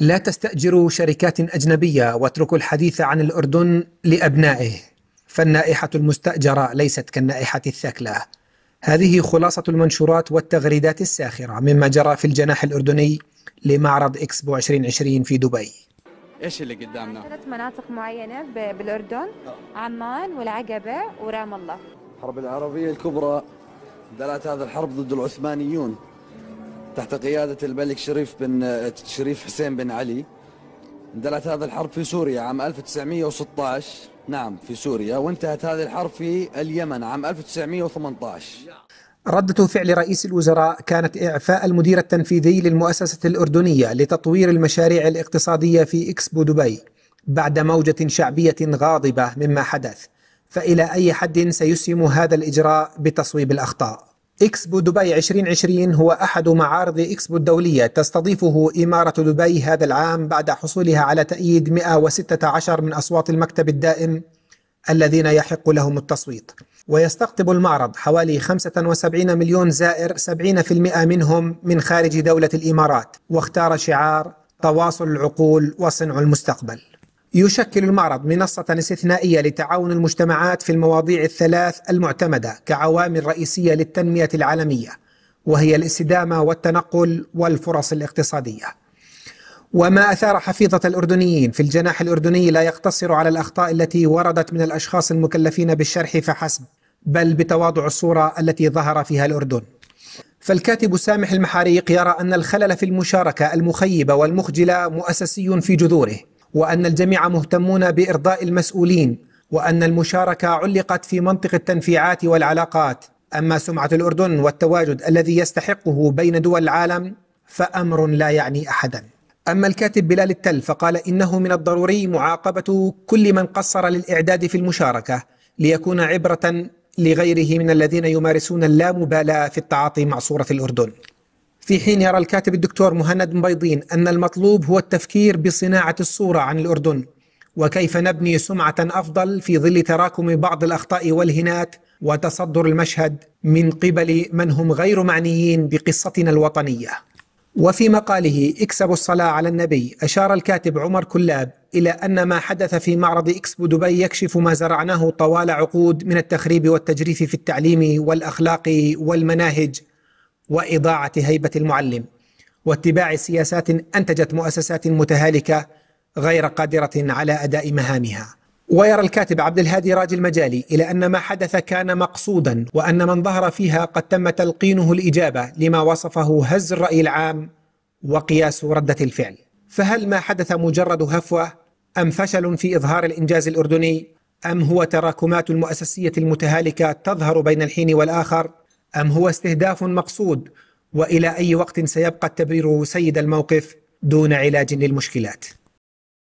لا تستأجروا شركات أجنبية واتركوا الحديث عن الأردن لأبنائه فالنائحة المستأجرة ليست كالنائحة الثكلى هذه خلاصة المنشورات والتغريدات الساخرة مما جرى في الجناح الأردني لمعرض إكسبو 2020 في دبي ايش اللي قدامنا؟ ثلاث مناطق معينة بالأردن عمان والعقبة ورام الله الحرب العربية الكبرى دلت هذا الحرب ضد العثمانيون تحت قيادة الملك شريف بن شريف حسين بن علي اندلعت هذه الحرب في سوريا عام 1916 نعم في سوريا وانتهت هذه الحرب في اليمن عام 1918 ردة فعل رئيس الوزراء كانت إعفاء المدير التنفيذي للمؤسسة الأردنية لتطوير المشاريع الاقتصادية في إكسبو دبي بعد موجة شعبية غاضبة مما حدث فإلى أي حد سيسهم هذا الإجراء بتصويب الأخطاء؟ إكسبو دبي 2020 هو أحد معارض إكسبو الدولية تستضيفه إمارة دبي هذا العام بعد حصولها على تأييد 116 من أصوات المكتب الدائم الذين يحق لهم التصويت ويستقطب المعرض حوالي 75 مليون زائر 70% منهم من خارج دولة الإمارات واختار شعار تواصل العقول وصنع المستقبل يشكل المعرض منصة استثنائية لتعاون المجتمعات في المواضيع الثلاث المعتمدة كعوامل رئيسية للتنمية العالمية وهي الاستدامة والتنقل والفرص الاقتصادية. وما أثار حفيظة الأردنيين في الجناح الأردني لا يقتصر على الأخطاء التي وردت من الأشخاص المكلفين بالشرح فحسب، بل بتواضع الصورة التي ظهر فيها الأردن. فالكاتب سامح المحاريق يرى أن الخلل في المشاركة المخيبة والمخجلة مؤسسي في جذوره وأن الجميع مهتمون بإرضاء المسؤولين وأن المشاركة علقت في منطق التنفيعات والعلاقات أما سمعة الأردن والتواجد الذي يستحقه بين دول العالم فأمر لا يعني أحدا أما الكاتب بلال التل فقال إنه من الضروري معاقبة كل من قصر للإعداد في المشاركة ليكون عبرة لغيره من الذين يمارسون اللامبالاة في التعاطي مع صورة الأردن في حين يرى الكاتب الدكتور مهند مبيضين أن المطلوب هو التفكير بصناعة الصورة عن الأردن وكيف نبني سمعة أفضل في ظل تراكم بعض الأخطاء والهنات وتصدر المشهد من قبل من هم غير معنيين بقصتنا الوطنية وفي مقاله اكسبوا الصلاة على النبي أشار الكاتب عمر كلاب إلى أن ما حدث في معرض إكسبو دبي يكشف ما زرعناه طوال عقود من التخريب والتجريف في التعليم والأخلاق والمناهج وإضاعة هيبة المعلم واتباع سياسات أنتجت مؤسسات متهالكة غير قادرة على أداء مهامها ويرى الكاتب عبد الهادي راجي المجالي إلى أن ما حدث كان مقصودا وأن من ظهر فيها قد تم تلقينه الإجابة لما وصفه هز الرأي العام وقياس ردة الفعل فهل ما حدث مجرد هفوة أم فشل في إظهار الإنجاز الأردني أم هو تراكمات المؤسسية المتهالكة تظهر بين الحين والآخر أم هو استهداف مقصود وإلى أي وقت سيبقى التبرير سيد الموقف دون علاج للمشكلات